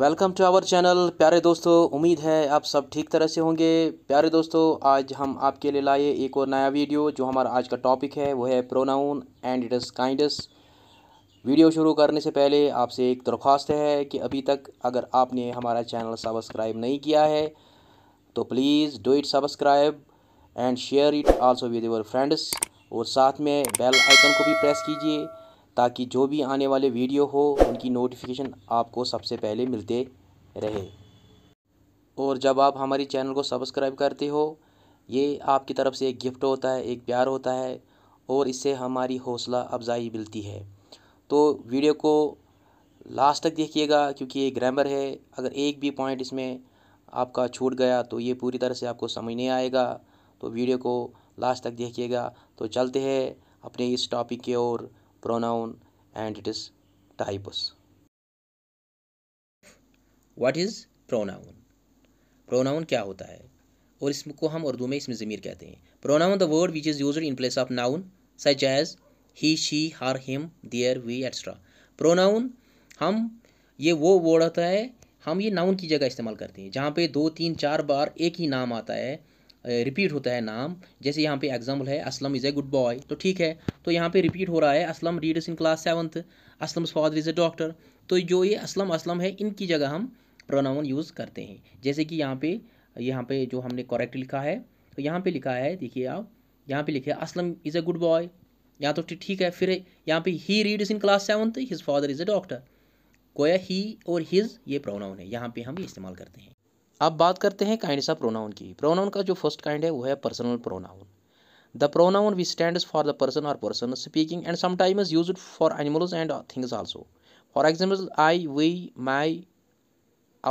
Welcome to our channel प्यारे दोस्तों उम्मीद है आप सब ठीक तरह से होंगे प्यारे दोस्तों आज हम आपके लिए लाए एक और नया वीडियो जो हमारा आज का टॉपिक है वो है pronoun and it is kinds video शुरू करने से पहले आपसे एक दरख्वास्त है कि अभी तक अगर आपने हमारा चैनल सब्सक्राइब नहीं किया है तो please do it subscribe and share it also with your friends और साथ में बेल आइकन को भी प्रेस कीजिए ताकि जो भी आने वाले वीडियो हो उनकी नोटिफिकेशन आपको सबसे पहले मिलते रहे और जब आप हमारी चैनल को सब्सक्राइब करते हो ये आपकी तरफ से एक गिफ्ट होता है एक प्यार होता है और इससे हमारी हौसला अफजाई मिलती है तो वीडियो को लास्ट तक देखिएगा क्योंकि ये ग्रामर है अगर एक भी पॉइंट इसमें आपका छूट गया तो ये पूरी तरह से आपको समझ नहीं आएगा तो वीडियो को लास्ट तक देखिएगा तो चलते हैं अपने इस टॉपिक की ओर pronoun and its types. What is pronoun? Pronoun क्या होता है और इसको हम उर्दू में इसमें ज़मीर कहते हैं pronoun the word which is use in place of noun such as he she her him their we etcetera pronoun हम ये वो वर्ड होता है हम ये नाउन की जगह इस्तेमाल करते हैं जहाँ पे दो तीन चार बार एक ही नाम आता है रिपीट होता है नाम जैसे यहाँ पे एग्जाम्पल है Aslam is a good boy तो ठीक है तो यहाँ पे रिपीट हो रहा है Aslam readers in class seventh Aslam father is a doctor तो जो ये असलम असलम है इनकी जगह हम प्रोनाउन यूज़ करते हैं जैसे कि यहाँ पे यहाँ पे जो हमने करेक्ट लिखा है तो यहाँ पर लिखा है देखिए आप यहाँ पर लिखे Aslam is a good boy यहाँ तो ठीक है फिर यहाँ पे ही reads in class seventh his father is a doctor कोया ही और हिज़ ये प्रोनाउन है यहाँ पे हम इस्तेमाल करते हैं अब बात करते हैं काइंड ऑफ प्रोनाउन की प्रोनाउन का जो फर्स्ट काइंड है वो है personal pronoun the pronoun we stand for the person और person speaking and is use for animals and things also for example I we my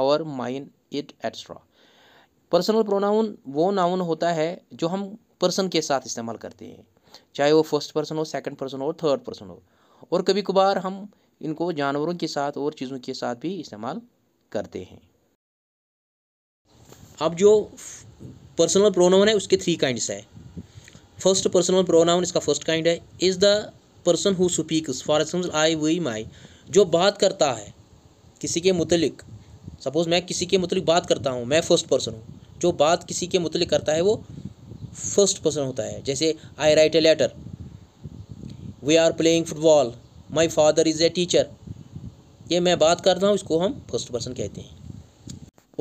our mine it etcetera personal pronoun वो noun होता है जो हम person के साथ इस्तेमाल करते हैं चाहे वो फर्स्ट पर्सन हो सेकंड पर्सन हो थर्ड पर्सन हो और कभी कभार हम इनको जानवरों के साथ और चीज़ों के साथ भी इस्तेमाल करते हैं अब जो पर्सनल प्रोनाउन है उसके थ्री काइंड्स है फर्स्ट पर्सनल प्रोनाउन इसका फर्स्ट काइंड है is the person who speaks for example I we my जो बात करता है किसी के मुतलिक सपोज़ मैं किसी के मुतलिक बात करता हूँ मैं फ़र्स्ट पर्सन हूँ जो बात किसी के मुतलिक करता है वो फर्स्ट पर्सन होता है जैसे I write a letter we are playing football my father is a teacher ये मैं बात करता हूँ इसको हम फर्स्ट पर्सन कहते हैं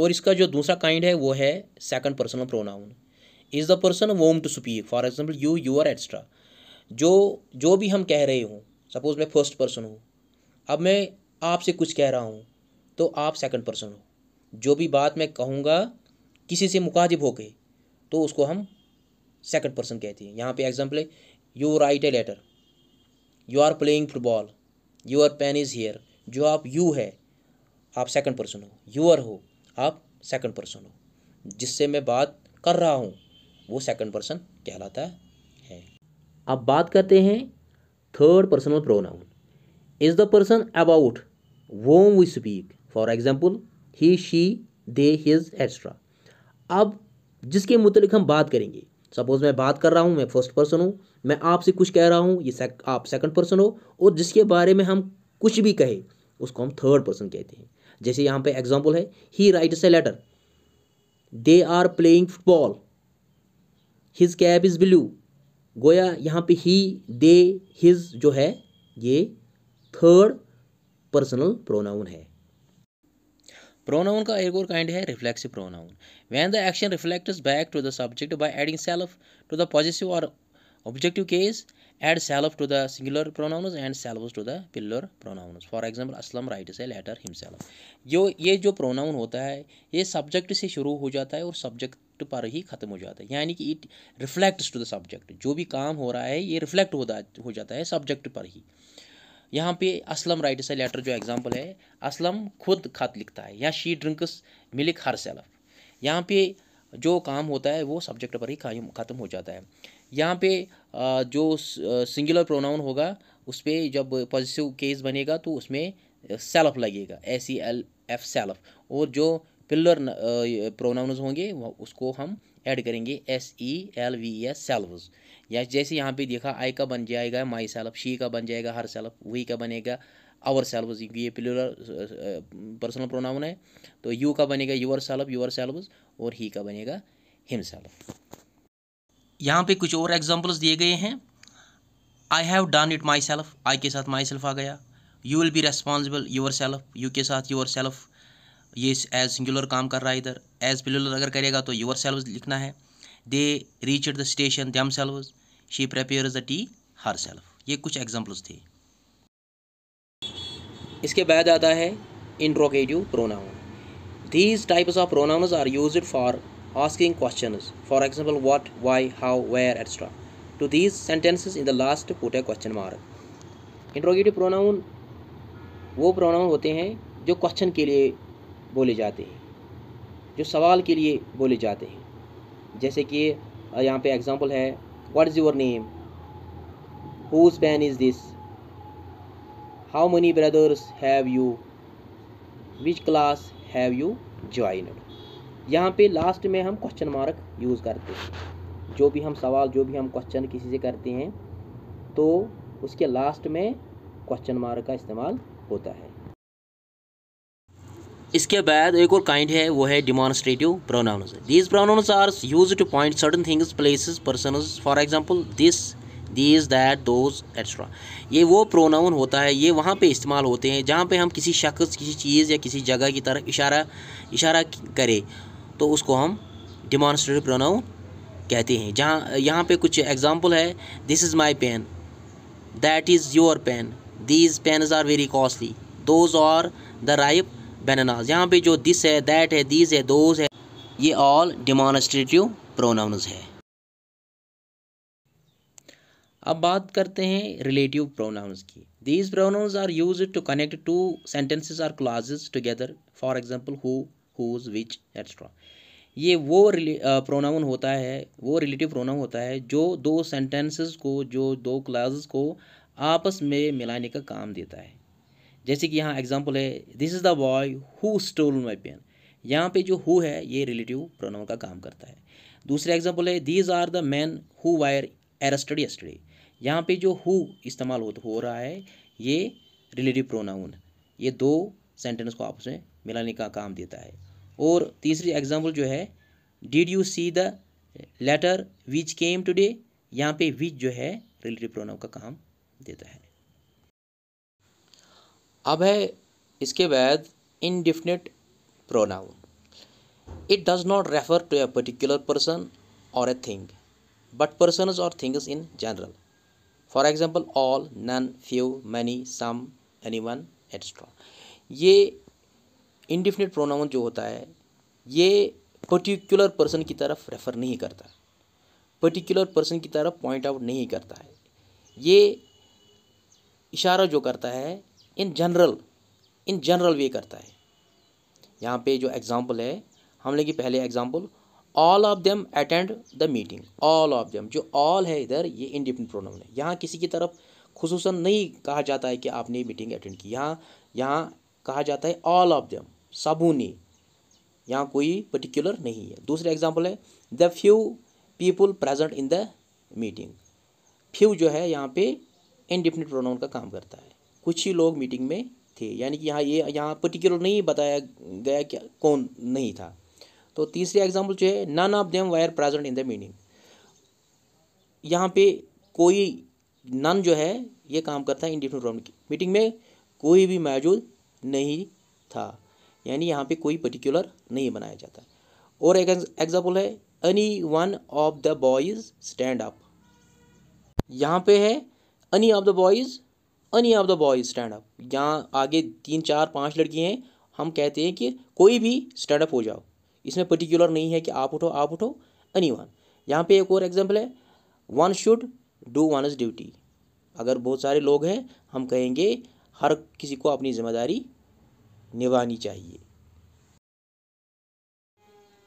और इसका जो दूसरा काइंड है वो है second personal pronoun is the person whom to speak for example you you are extra जो जो भी हम कह रहे हूँ सपोज मैं फर्स्ट पर्सन हूँ अब मैं आपसे कुछ कह रहा हूँ तो आप सेकंड पर्सन हो जो भी बात मैं कहूँगा किसी से मुखातिब होके तो उसको हम सेकंड पर्सन कहते हैं यहाँ पे एग्जाम्पल है you write a letter you are playing football are pen is here जो आप यू है आप सेकंड पर्सन हो यूअर हो आप सेकंड पर्सन हो जिससे मैं बात कर रहा हूँ वो सेकंड पर्सन कहलाता है अब बात करते हैं थर्ड पर्सन और pronoun is the person about whom we speak for example he she they his extra अब जिसके मुतलिक हम बात करेंगे सपोज़ मैं बात कर रहा हूँ मैं फर्स्ट पर्सन हूँ मैं आपसे कुछ कह रहा हूँ ये सेक, आप सेकंड पर्सन हो और जिसके बारे में हम कुछ भी कहें उसको हम थर्ड पर्सन कहते हैं जैसे यहाँ पे एग्जाम्पल है he writes a letter they are playing football his cab is blue गोया यहाँ पे ही दे हिज जो है ये थर्ड पर्सनल प्रोनाउन है प्रोनाउन का एक और काइंड है reflexive pronoun when the action reflect back to the subject by adding self to the positive और objective case add self to the singular pronouns and selves to the plural pronouns for example aslam writes a letter himself jo ye jo pronoun hota hai ye subject se shuru ho jata hai aur subject पर ही ख़त्म हो जाता है यानी कि it reflects to the subject जो भी काम हो रहा है ये reflect होता हो जाता है subject पर ही यहाँ पे असलम राइट से लेटर जो एग्जांपल है असलम खुद खत लिखता है या she drinks milk herself यहाँ पे जो काम होता है वो सब्जेक्ट पर ही ख़त्म हो जाता है यहाँ पे जो सिंगुलर प्रोनाउन होगा उस पर जब पॉजिटिव केस बनेगा तो उसमें सेल्फ लगेगा A C L F self और जो पिलर प्रोनाउन होंगे उसको हम ऐड करेंगे S E L V S selves या जैसे यहाँ पे देखा आई का बन जाएगा माई सेल्फ शी का बन जाएगा हर सेल्फ वही का बनेगा आवर सेल्व ये प्लूरल पर्सनल प्रोनाउन है तो यू का बनेगा यूर सेल्फ यूर सेल्फ और ही का बनेगा हिम सेल्फ यहाँ पे कुछ और एग्जाम्पल्स दिए गए हैं I have done it myself I के साथ माई सेल्फ आ गया you will be responsible yourself you के साथ यूर सेल्फ ये एज सिंगुलर काम कर रहा है इधर एज प्लूरल अगर करेगा तो यूर सेल्व लिखना है they reach at the station themselves she prepare the tea her ये कुछ एग्जाम्पल्स थे इसके बाद आता है interrogative pronoun these types of pronouns are use for asking question for example what why how where etcetera to these sentences in the last put a question mark interrogative pronoun वो pronoun होते हैं जो question के लिए बोले जाते हैं जो सवाल के लिए बोले जाते हैं जैसे कि यहाँ पे एग्जाम्पल है what is your name whose pen is this how many brothers have you which class have you joined यहाँ पे लास्ट में हम क्वेश्चन मार्क यूज़ करते हैं जो भी हम सवाल जो भी हम क्वेश्चन किसी से करते हैं तो उसके लास्ट में क्वेश्चन मार्क का इस्तेमाल होता है इसके बाद एक और काइंड है वो है demonstrative pronouns these pronouns are use to point certain things places persons for example this this that those etcetera ये वो प्रोनाउन होता है ये वहाँ पे इस्तेमाल होते हैं जहाँ पे हम किसी शख्स किसी चीज़ या किसी जगह की तरफ इशारा इशारा करें तो उसको हम डिमॉन्स्ट्रेटिव प्रोनाउन कहते हैं जहाँ यहाँ पर कुछ एग्ज़ाम्पल है this is my pen that is your pen these pen are very costly those are the right bananas यहाँ पे जो दिस है दैट है दीज है दोज है ये ऑल डिमॉन्स्ट्रेटिव प्रोनाउंस है अब बात करते हैं रिलेटिव प्रोनाउंस की these pronouns are use to connect two sentences are clauses together for example who whose which etcetera ये वो प्रोनाउन होता है वो रिलेटिव प्रोनाउन होता है जो दो सेंटेंसेस को जो दो क्लाजेस को आपस में मिलाने का काम देता है जैसे कि यहाँ एग्जाम्पल है this is the boy who stole my pen यहाँ पे जो हु है ये रिलेटिव प्रोनाउन का काम करता है दूसरा एग्जाम्पल है these are the man who were arrested yesterday यहाँ पे जो हु इस्तेमाल हो, तो हो रहा है ये रिलेटिव प्रोनाउन ये दो सेंटेंस को आपस में मिलाने का काम देता है और तीसरी एग्जाम्पल जो है did you see the letter which came today यहाँ पे विच जो है रिलेटिव प्रोनाउन का काम देता है अब है इसके बाद indefinite pronoun it does not refer to a particular person और ए थिंग बट पर्सन और things in general for example all none few many some any one etcetera ये इनडिफिनिट प्रोनाउन जो होता है ये पर्टिकुलर पर्सन की तरफ refer नहीं करता पर्टिकुलर पर्सन की तरफ पॉइंट आउट नहीं करता है ये इशारा जो करता है इन जनरल इन जनरल वे करता है यहाँ पे जो एग्ज़ाम्पल है हम लेंगे पहले example all of them attend the meeting all of them जो ऑल है इधर ये इंडिपेंडेंट प्रोनाउन है यहाँ किसी की तरफ खसूस नहीं कहा जाता है कि आपने मीटिंग अटेंड की यहाँ यहाँ कहा जाता है ऑल ऑफ देम ने यहाँ कोई पर्टिकुलर नहीं है दूसरा एग्जाम्पल है the few people present in the meeting few जो है यहाँ पे इंडिफिनिट प्रोनाउन का काम करता है कुछ ही लोग मीटिंग में थे यानी कि यहाँ ये यहाँ पर्टिकुलर नहीं बताया गया कि कौन नहीं था तो तीसरी एग्जाम्पल जो है none of them were present in the meeting यहाँ पे कोई नन जो है ये काम करता है इंडिफिन की मीटिंग में कोई भी मौजूद नहीं था यानी यहाँ पे कोई पर्टिकुलर नहीं बनाया जाता और एक एग्जाम्पल है any one of the boys stand up यहाँ पे है any of the boys any of the boy stand up यहाँ आगे तीन चार पाँच लड़की हैं हम कहते हैं कि कोई भी स्टैंड अप हो जाओ इसमें पर्टिकुलर नहीं है कि आप उठो आप उठो एनी वन यहाँ पर एक और एग्जाम्पल है one should do one is duty अगर बहुत सारे लोग हैं हम कहेंगे हर किसी को अपनी जिम्मेदारी निभानी चाहिए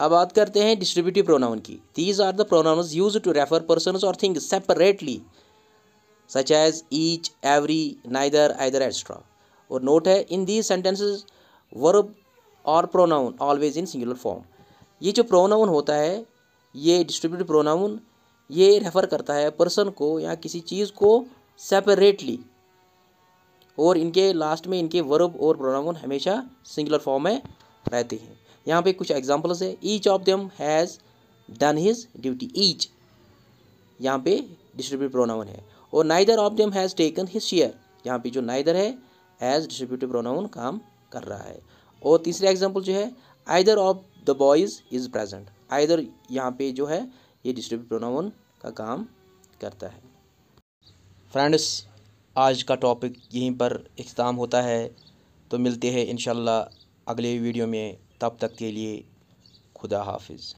अब बात करते हैं डिस्ट्रीब्यूटिव प्रोनाउन की these are the pronoun use to refer person और thing separately such as each every neither either etcetera और नोट है इन दीज सेंटेंस वर्ब और pronoun always in singular form ये जो प्रोनाउन होता है ये डिस्ट्रीब्यूट प्रोनाउन ये रेफर करता है पर्सन को या किसी चीज़ को सेपरेटली और इनके लास्ट में इनके वर्ब और प्रोनाउन हमेशा सिंगुलर फॉर्म में रहते हैं यहाँ पे कुछ एग्जांपल्स है each of them has done his duty each यहाँ पे डिस्ट्रीब्यूट प्रोनाउन है और neither of them has taken his share यहाँ पे जो नाइदर है एज डिस्ट्रीब्यूटिव प्रोनाउन काम कर रहा है और तीसरा एग्जाम्पल जो है either of the boys is present either यहाँ पे जो है ये डिस्ट्रीब्यूटिव प्रोनाउन का काम करता है फ्रेंड्स आज का टॉपिक यहीं पर इख्ताम होता है तो मिलते हैं इन अगले वीडियो में तब तक के लिए खुदा हाफिज़